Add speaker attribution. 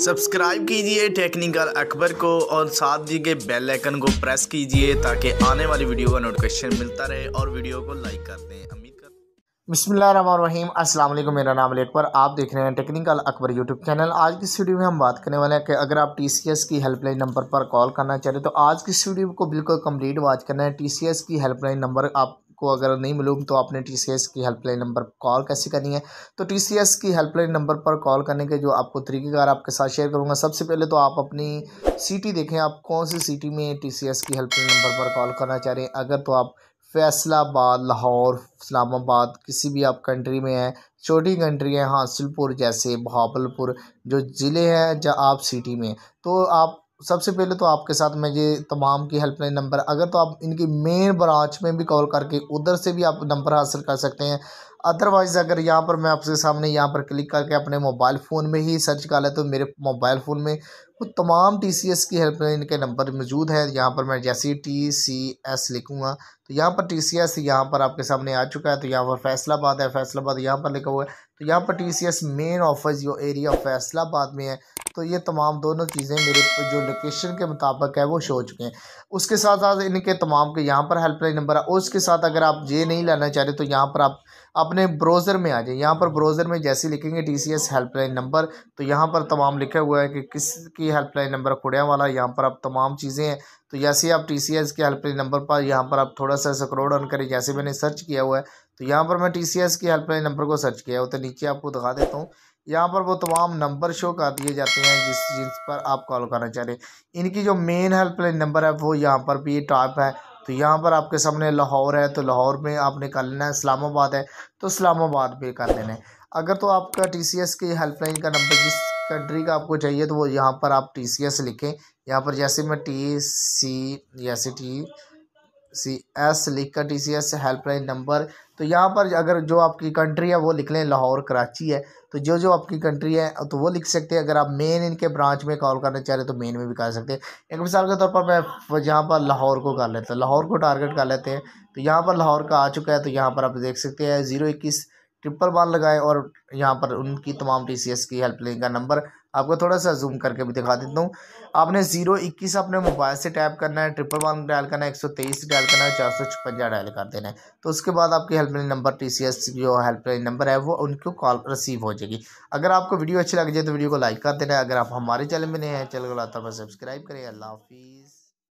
Speaker 1: subscribe कीजिए technical Akbar को और साथ दिए गए बेल आइकन को प्रेस कीजिए ताकि आने वाली वीडियो का नोटिफिकेशन मिलता रहे और वीडियो को लाइक कर दें अमीर कर बिसमीम असल मेरा नाम लेट पर आप देख रहे हैं टेक्निकल अकबर यूट्यूब चैनल आज की वीडियो में हम बात करने वाले हैं कि अगर आप टी की हेल्पलाइन नंबर पर कॉल करना चाह रहे तो आज की वीडियो को बिल्कुल कम्प्लीट वॉच करना है टी की हेल्पलाइन नंबर आप आपको अगर नहीं मिलूँ तो आपने टी की हेल्पलाइन नंबर कॉल कैसे करनी है तो टी की हेल्पलाइन नंबर पर कॉल करने के जो आपको तरीक़ेकार आपके साथ शेयर करूँगा सबसे पहले तो आप अपनी सिटी देखें आप कौन सी सिटी में टी की हेल्पलाइन नंबर पर कॉल करना चाह रहे हैं अगर तो आप फैसलाबाद लाहौर इस्लामाबाद किसी भी आप कंट्री में हैं छोटी कंट्री हैं हासिलपुर जैसे भावलपुर जो ज़िले हैं जहाँ आप सिटी में तो आप सबसे पहले तो आपके साथ मैं ये तमाम की हेल्पलाइन नंबर अगर तो आप इनकी मेन ब्रांच में भी कॉल करके उधर से भी आप नंबर हासिल कर सकते हैं अदरवाइज़ अगर यहाँ पर मैं आपके सामने यहाँ पर क्लिक करके अपने मोबाइल फ़ोन में ही सर्च कर लें तो मेरे मोबाइल फ़ोन में वो तमाम टी सी एस की हेल्पलाइन के नंबर मौजूद है यहाँ पर मैं जैसे ही टी सी एस लिखूँगा तो यहाँ पर टी सी एस यहाँ पर आपके सामने आ चुका है तो यहाँ पर फैसलाबाद है फैसलाबाद यहाँ पर लिखा हुआ है तो यहाँ पर T C S main office जो एरिया फैसलाबाद में है तो ये तमाम दोनों चीज़ें मेरे जो लोकेशन के मुताबिक है वो शो हो चुके हैं उसके साथ साथ इनके तमाम के यहाँ पर हेल्पलाइन नंबर है उसके साथ अगर आप ये नहीं लाना चाह रहे तो यहाँ पर आप अपने ब्राउज़र में आ जाए यहाँ पर ब्राउज़र में जैसे लिखेंगे T C S helpline number तो यहाँ पर तमाम लिखा हुआ है कि किसकी हेल्पलाइन नंबर खुड़िया वाला यहाँ पर आप तमाम चीज़ें हैं तो जैसे आप टी सी एस के हेल्पलाइन नंबर पर यहाँ पर आप थोड़ा सा स्क्रोड ऑन करें जैसे मैंने सर्च किया हुआ है तो यहाँ पर मैं टी सी एस की हेल्पलाइन नंबर को सर्च किया हुआ तो नीचे आपको दिखा देता हूँ यहाँ पर वो तमाम नंबर शो कर दिए जाते हैं जिस जिस पर आप कॉल करना चाह रहे हैं इनकी जो मेन हेल्पलाइन नंबर है वो यहाँ पर भी टॉप है तो यहाँ पर आपके सामने लाहौर है तो लाहौर में आपने कर लेना है इस्लामाबाद है तो इस्लामाबाद में कर लेना है अगर तो आपका टी सी एस की हेल्पलाइन का नंबर जिस कंट्री का आपको चाहिए तो वो यहाँ पर आप टी सी एस लिखें यहाँ पर जैसे मैं टी सी जैसे टी सी एस लिख कर T C S helpline number तो यहाँ पर अगर जो आपकी कंट्री है वो लिख लें लाहौर कराची है तो जो जो आपकी कंट्री है तो वो लिख सकते हैं अगर आप मेन इनके ब्रांच में कॉल करना चाह रहे तो मेन में भी कर सकते हैं एक मिसाल के तौर पर मैं यहाँ पर लाहौर को कर लेता हूँ लाहौर को टारगेट कर लेते हैं तो यहाँ पर लाहौर का आ चुका है तो यहाँ पर आप देख सकते हैं ज़ीरो इक्कीस ट्रिपल वन लगाएं और यहाँ पर उनकी तमाम टी की हेल्पलाइन का नंबर आपको थोड़ा सा जूम करके भी दिखा देता हूँ आपने जीरो इक्कीस अपने मोबाइल से टैप करना है ट्रिपल वन डायल करना है एक सौ तेईस डायल करना है चार सौ छप्पन्जा डायल कर देना है तो उसके बाद आपकी helpline number T C S जो हेल्पलाइन नंबर है वो उनको कॉल रिसीव हो जाएगी अगर आपको वीडियो अच्छी लग जाए तो वीडियो को लाइक कर देना है अगर आप हमारे चैनल में नए हैं चैनल को लाता सब्सक्राइब करें अल्लाह हाफिज़